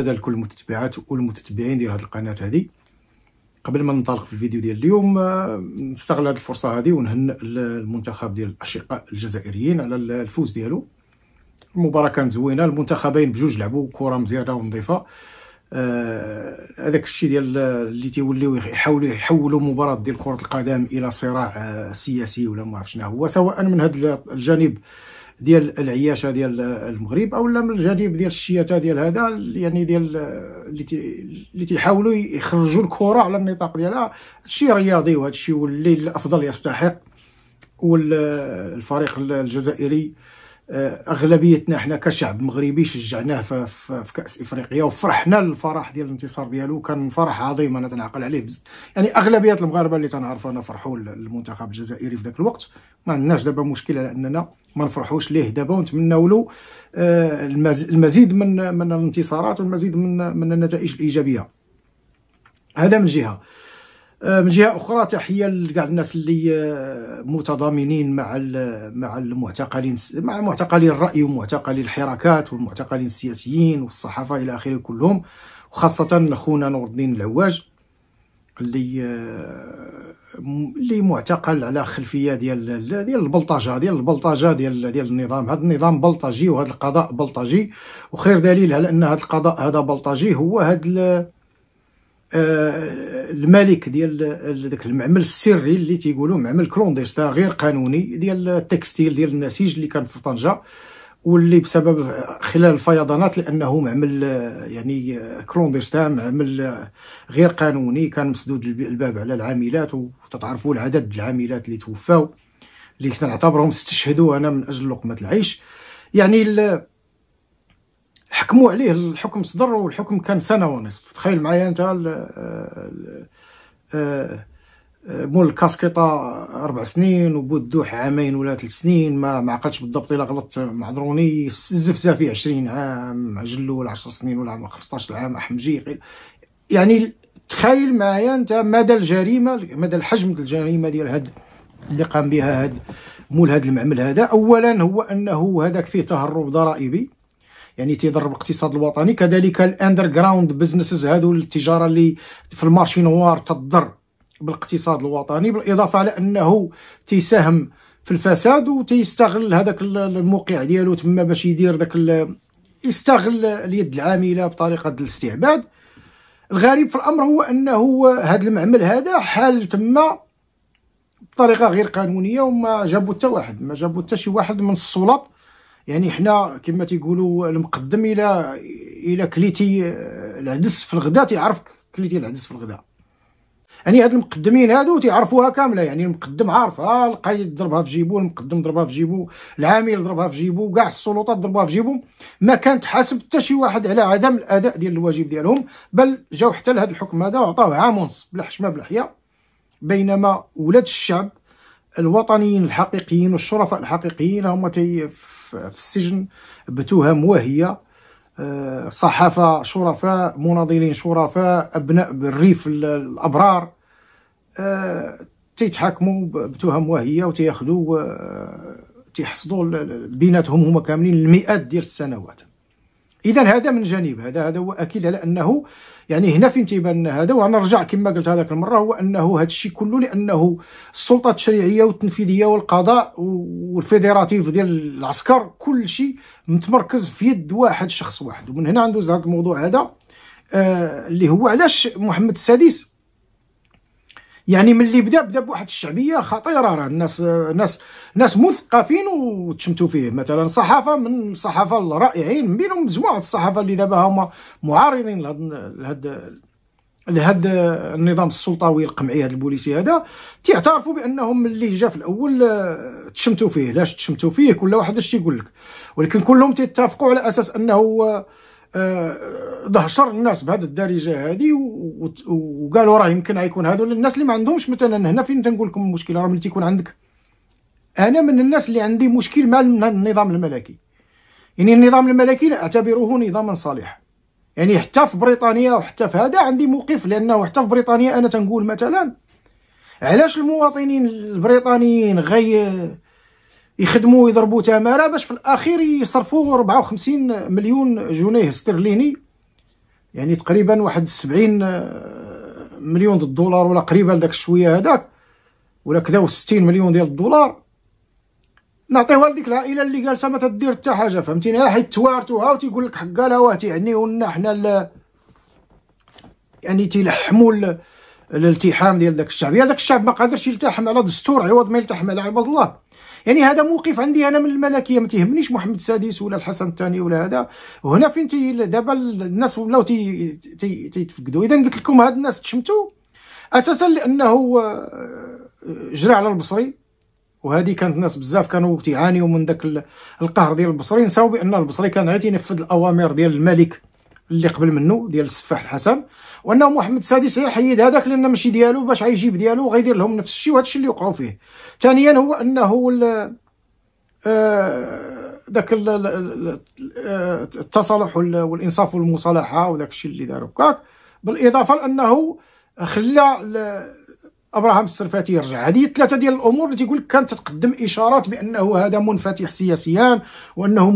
عدد لكل المتتبعات والمتتبعين ديال هذه القناه هذه قبل ما ننطلق في الفيديو ديال اليوم آه، نستغل هذه الفرصه هذه ونهنئ المنتخب ديال الاشقاء الجزائريين على الفوز ديالو المباراه كانت زوينه المنتخبين بجوج لعبوا كره مزيانه ونظيفه آه، هذاك آه الشيء ديال اللي تيوليو يحاولوا يحولوا مباراه ديال كره القدم الى صراع آه سياسي ولا ما عرفت شنو هو سواء من هذا الجانب ديال العياشه ديال المغرب او من الجانب ديال الشياته ديال هذا يعني ديال اللي تيحاولوا يخرجوا الكره على النطاق ديالها هادشي رياضي وهادشي واللي الافضل يستحق والفريق الجزائري آه، اغلبيتنا حنا كشعب مغربي شجعناه في, في كاس افريقيا وفرحنا الفرح ديال الانتصار ديالو كان فرح عظيم انا تنعقل عليه بز يعني اغلبيه المغاربه اللي تنعرفو انا فرحوا المنتخب الجزائري في ذاك الوقت ما عندناش دابا مشكل على اننا ما نفرحوش ليه دابا ونتمنوا له المزيد من من الانتصارات والمزيد من من النتائج الايجابيه هذا من جهه آه، من جهه اخرى تحيه لكاع الناس اللي آه، متضامنين مع مع المعتقلين مع معتقلي الراي ومعتقلي الحركات والمعتقلين السياسيين والصحافه الى اخره كلهم وخاصه خونا نور الدين العواج اللي آه، اللي معتقل على خلفيه ديال ديال البلطجه ديال البلطجه ديال ديال النظام هذا النظام بلطجي وهذا القضاء بلطجي وخير دليل على ان هذا القضاء هذا بلطجي هو هذا آه، الملك ديال ذاك المعمل السري اللي تيقولوا معمل كلونديستان غير قانوني ديال التكستيل ديال النسيج اللي كان في طنجه واللي بسبب خلال الفيضانات لانه معمل آه، يعني آه، كرومبستان معمل آه، غير قانوني كان مسدود الباب على العاملات وتتعرفوا العدد العاملات اللي توفاو اللي كنعتبرهم استشهدوا انا من اجل لقمه العيش يعني حكموا عليه الحكم صدر والحكم كان سنه ونصف تخيل معايا انت مول الكاسكيطة أربع سنين وبودوح عامين ولا ثلاث سنين ما ما عقلتش بالضبط إلا غلطت معذروني الزفزافي عشرين عام عجلو ولا عشر سنين ولا 15 عام أحمجي يعني تخيل معايا أنت مدى الجريمة مدى الحجم الجريمة ديال هاد اللي قام بها هاد مول هاد المعمل هذا أولا هو أنه هذاك فيه تهرب ضرائبي يعني تيضرب الاقتصاد الوطني كذلك الاندر جراوند بزنسز هادو التجاره اللي في المارشي نوار تضر بالاقتصاد الوطني بالاضافه على انه تيساهم في الفساد وتيستغل هذاك الموقع ديالو تما باش يدير داك يستغل اليد العامله بطريقه الاستعباد الغريب في الامر هو انه هذا المعمل هذا حال تما بطريقه غير قانونيه وما جابوا حتى واحد ما جابوا حتى شي واحد من السلط يعني حنا كما تيقولوا المقدم الى الى كليتي العدس في الغداء تيعرفك كليتي العدس في الغداء يعني هاد المقدمين هادو تيعرفوها كامله يعني المقدم عارفها آه، القايد ضربها في جيبو المقدم ضربها في جيبو العامل ضربها في جيبو كاع السلطات ضربها في جيبو ما كانت حاسب حتى شي واحد على عدم الاداء ديال الواجب ديالهم بل جاو حتى لهذا الحكم هذا وعطاوه عام ونص بلا حشمه بلا حياه بينما ولاد الشعب الوطنيين الحقيقيين والشرفاء الحقيقيين هما في السجن بتهم واهيه آه، صحافة شرفاء مناضلين شرفاء أبناء بالريف الأبرار آه، تيتحاكموا بتهم وهي وتياخذوا آه، تيحصدوا بيناتهم هما كاملين المئات ديال السنوات اذا هذا من جانب هذا هذا هو اكيد على انه يعني هنا فين تيبان هذا ونرجع كما قلت هذاك المره هو انه هذا الشيء كله لانه السلطه التشريعيه والتنفيذيه والقضاء والفيدراتيف ديال العسكر كل شيء متمركز في يد واحد شخص واحد ومن هنا عنده هذا الموضوع هذا آه اللي هو علاش محمد السادس يعني ملي بدا بدا بواحد الشعبيه خطيره راه الناس ناس ناس مثقفين وتشمتوا فيه مثلا صحافه من الصحافه الرائعين بينهم مجموعه الصحافه اللي دابا هما معارضين لهذا لهذا النظام السلطوي القمعي هذا البوليسي هذا تيعترفوا بانهم اللي جا في الاول آه، تشمتوا فيه لاش تشمتوا فيه كل واحد اش تيقول لك ولكن كلهم تيتفقوا على اساس انه آه، آه، دهشر الناس بهذه الدارجه هذه وقالوا راه يمكن غيكون هذو الناس اللي ما عندهمش مثلا هنا فين تنقول لكم المشكله راه ملي تيكون عندك انا من الناس اللي عندي مشكل مع النظام الملكي يعني النظام الملكي اعتبره نظاما صالحا يعني حتى في بريطانيا وحتى في هذا عندي موقف لانه حتى في بريطانيا انا تنقول مثلا علاش المواطنين البريطانيين غير يخدموا ويضربوا تماره باش في الاخير يصرفوا 54 مليون جنيه استرليني يعني تقريبا واحد 70 مليون دولار الدولار ولا قريبا لذاك الشويه هذاك ولا كذا 60 مليون ديال الدولار نعطيوها لديك العائله اللي جالسه ما تدير حتى حاجه فهمتيني حيت توارثوها وتيقول لك حقا لا واه لنا حنا يعني تيلحموا الالتحام ديال داك الشعب يا داك الشعب ما قادرش يلتحم على دستور عوض ما يلتحم على عباد الله يعني هذا موقف عندي انا من الملكيه ما تيهمنيش محمد السادس ولا الحسن الثاني ولا هذا وهنا فين تي دابا الناس ولاو تيتفقدوا اذا قلت لكم هاد الناس تشمتوا اساسا لانه آه، جرى على البصري وهذه كانت الناس بزاف كانوا تيعانيوا من داك القهر ديال البصري نساو بان البصري كان غير تينفذ الاوامر ديال الملك اللي قبل منه ديال السفاح الحسن وانه محمد السادس يحيد هذاك لان ماشي ديالو باش غيجيب ديالو غيدير لهم نفس الشيء وهذا الشيء اللي وقعوا فيه ثانيا هو انه ذاك آه، آه، التصالح والانصاف والمصالحه وداك الشيء اللي داروا هكاك بالاضافه لانه خلى ابراهام السرفاتي يرجع هذه ثلاثه ديال الامور اللي تيقول كانت تتقدم اشارات بانه هذا منفتح سياسيا وانه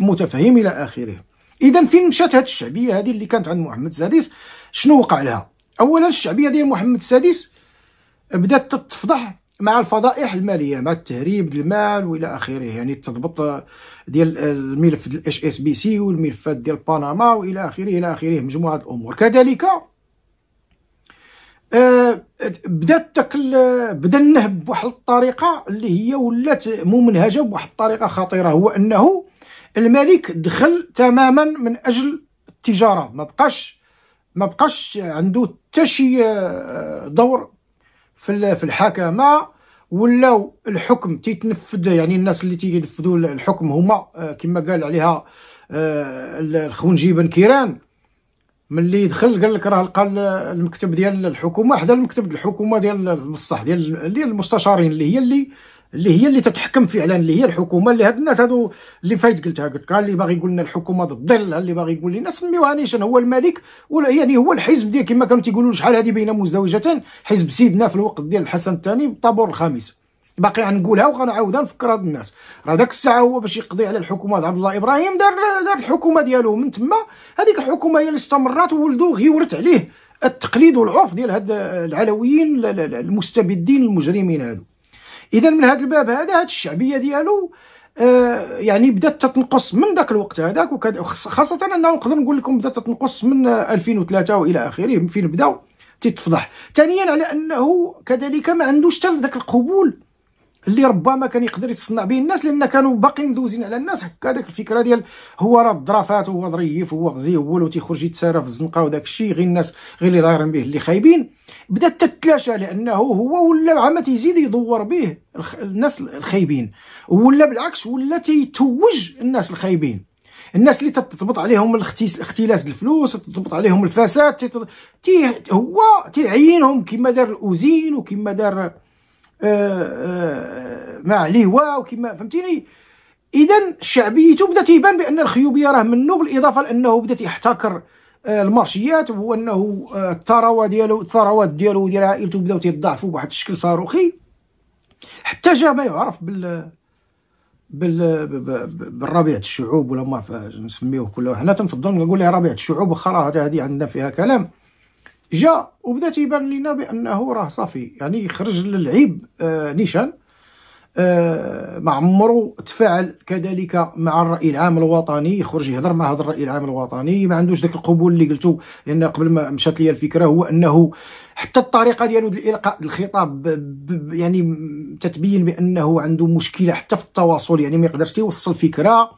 متفهم الى اخره اذا فين مشات هذه الشعبيه هذه اللي كانت عند محمد السادس شنو وقع لها اولا الشعبيه ديال محمد السادس بدات تتفضح مع الفضائح الماليه مع التهريب المال والى اخره يعني التضبط ديال الملف ديال اس اس بي سي والملفات ديال بنما والى اخره الى اخره مجموعه الامور كذلك آه، بدات تكل بدا النهب بواحد الطريقه اللي هي ولات ممنهجه بواحد الطريقه خطيره هو انه الملك دخل تماما من اجل التجاره ما بقاش ما بقاش عنده حتى شي آه، دور في في الحكمه ولاو الحكم تيتنفذ يعني الناس اللي تينفذوا الحكم هما آه، كما قال عليها آه، الخونجي بن كيران ملي دخل قال لك راه لقى المكتب ديال الحكومه حدا المكتب ديال الحكومه ديال بصح ديال المستشارين اللي هي اللي اللي هي اللي تتحكم فعلا اللي هي الحكومه اللي هاد الناس هادو اللي فايت قلتها قلت اللي باغي يقول لنا الحكومه ضد اللي باغي يقول لنا سميوها نيشان هو الملك ولا يعني هو الحزب ديال كما كانوا تيقولوا شحال هذه بين مزدوجتين حزب سيدنا في الوقت ديال الحسن الثاني بالطابور الخامس باقي غنقولها وغنعاودها نفكر هاد الناس راه داك الساعه هو باش يقضي على الحكومه عبد الله ابراهيم دار دار الحكومه ديالو من تما هذيك الحكومه هي اللي استمرات وولدو غيورت عليه التقليد والعرف ديال هاد العلويين المستبدين المجرمين هادو اذا من هذا الباب هذا هذه الشعبيه ديالو آه يعني بدات تتنقص من ذاك الوقت هذاك خاصه انه نقدر نقول لكم بدات تتنقص من 2003 والى اخره فين بداو تتفضح ثانيا على انه كذلك ما عندوش حتى ذاك القبول اللي ربما كان يقدر يتصنع به الناس لان كانوا باقي مدوزين على الناس هكا داك الفكره ديال هو راه الظرافات هو ظريف هو لو وتيخرج يتسارى في الزنقه وداك الشيء غير الناس غير اللي ظاهرين به اللي خايبين بدات تتلاشى لانه هو ولا عما تيزيد يدور به الناس الخايبين ولا بالعكس ولا تيتوج الناس الخايبين الناس اللي تضبط عليهم الاختلاس الفلوس تضبط عليهم الفساد تي هو تيعينهم كما دار الاوزين وكما دار مع لهوا وكما فهمتيني اذا شعبيته بدات يبان بان الخيوبيه راه منه بالاضافه لانه بدا يحتكر آه، المارشيات انه آه، الثروه ديالو الثروات ديالو ديال عائلته بداو تضعفوا بواحد الشكل صاروخي حتى جا ما يعرف بال بال بالربيع الشعوب ولا ما نسميوه كله حنا تنفضل نقول ربيع الشعوب واخا هذه عندنا فيها كلام جا وبدا تيبان لنا بانه راه صافي يعني خرج للعيب آه نيشان آه ما عمرو تفاعل كذلك مع الراي العام الوطني يخرج يهضر مع هذا الراي العام الوطني ما عندوش ذاك القبول اللي قلتو لان قبل ما مشات لي الفكره هو انه حتى الطريقه ديالو ديال الالقاء الخطاب يعني تتبين بانه عنده مشكله حتى في التواصل يعني ما يقدرش يوصل فكره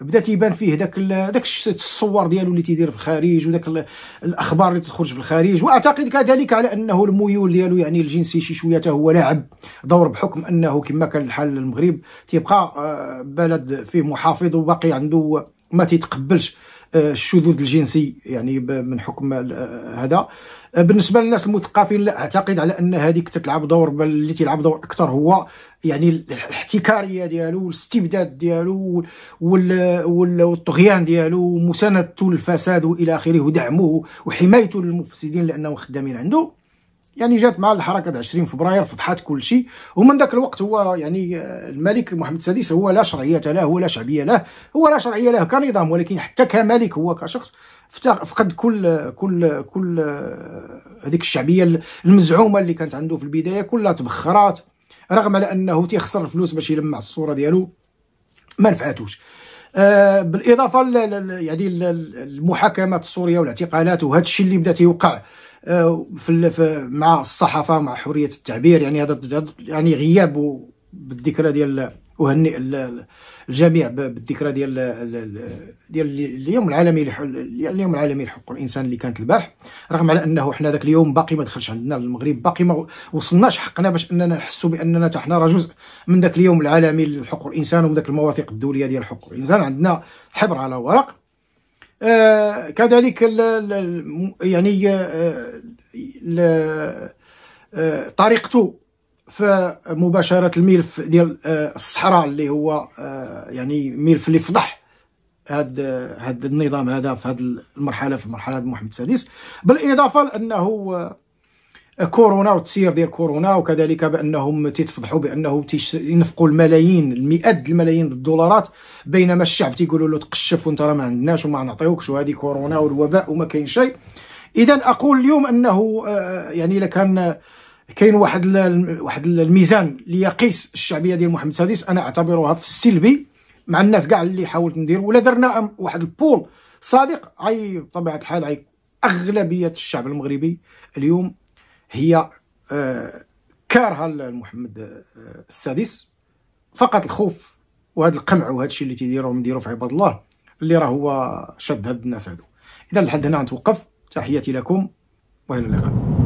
بدا تيبان فيه داك داك الصور ديالو اللي تيدير في الخارج وداك الاخبار اللي تخرج في الخارج واعتقد كذلك على انه الميول ديالو يعني الجنسي شي شويه هو لاعب دور بحكم انه كما كان الحال المغرب تيبقى آه، بلد فيه محافظ وباقي عنده ما تيتقبلش آه، الشذوذ الجنسي يعني من حكم آه، هذا آه، بالنسبه للناس المثقفين لا اعتقد على ان هذيك تتلعب دور بل اللي تيلعب دور اكثر هو يعني الاحتكاريه ديالو والاستبداد ديالو والطغيان ديالو ومساندته للفساد والى اخره ودعمه وحمايته للمفسدين لانهم خدامين عنده يعني جات مع الحركه 20 فبراير فضحات كل شيء ومن ذاك الوقت هو يعني آه، الملك محمد السادس هو لا شرعيه له ولا شعبيه له هو لا شرعيه له كنظام ولكن حتى كملك هو كشخص فقد كل كل كل آه، هذيك الشعبيه المزعومه اللي كانت عنده في البدايه كلها تبخرات رغم على انه تيخسر الفلوس باش يلمع الصوره ديالو ما نفعاتوش آه، بالاضافه يعني المحاكمات السوريه والاعتقالات وهذا الشيء اللي بدا تيوقع آه، في مع الصحافه مع حريه التعبير يعني هذا يعني غياب بالذكرى ديال اهنئ الجميع بالذكرى ديال ديال اليوم العالمي اليوم العالمي لحقوق الانسان اللي كانت البارح رغم على انه حنا ذاك اليوم باقي ما دخلش عندنا المغرب باقي ما وصلناش حقنا باش اننا نحسوا باننا حتى حنا راه جزء من ذاك اليوم العالمي لحقوق الانسان ومن ذاك المواثيق الدوليه ديال حقوق الانسان عندنا حبر على ورق آه كذلك يعني آه آه طريقته في مباشره الملف ديال آه، الصحراء اللي هو آه، يعني ملف اللي فضح هاد هاد النظام هذا في هاد المرحله في مرحله محمد السادس بالاضافه لانه آه، كورونا والتسيير ديال كورونا وكذلك بانهم تيتفضحوا بانه ينفقوا الملايين المئات الملايين الدولارات بينما الشعب تيقولوا له تقشف وانت راه ما عندناش وما نعطيوكش وهذه كورونا والوباء وما كاين شيء اذا اقول اليوم انه يعني الا كان كاين واحد واحد الميزان اللي يقيس الشعبيه ديال محمد السادس انا اعتبرها في السلبي مع الناس كاع اللي حاولت ندير ولا درنا واحد البول صادق اي بطبيعه الحال اي اغلبيه الشعب المغربي اليوم هي كارها كارهه لمحمد آه، السادس فقط الخوف وهذا القمع وهذا الشيء اللي تيديروا مديروا في عباد الله اللي راه هو شد هاد الناس هادو اذا لحد هنا نتوقف تحياتي لكم والى اللقاء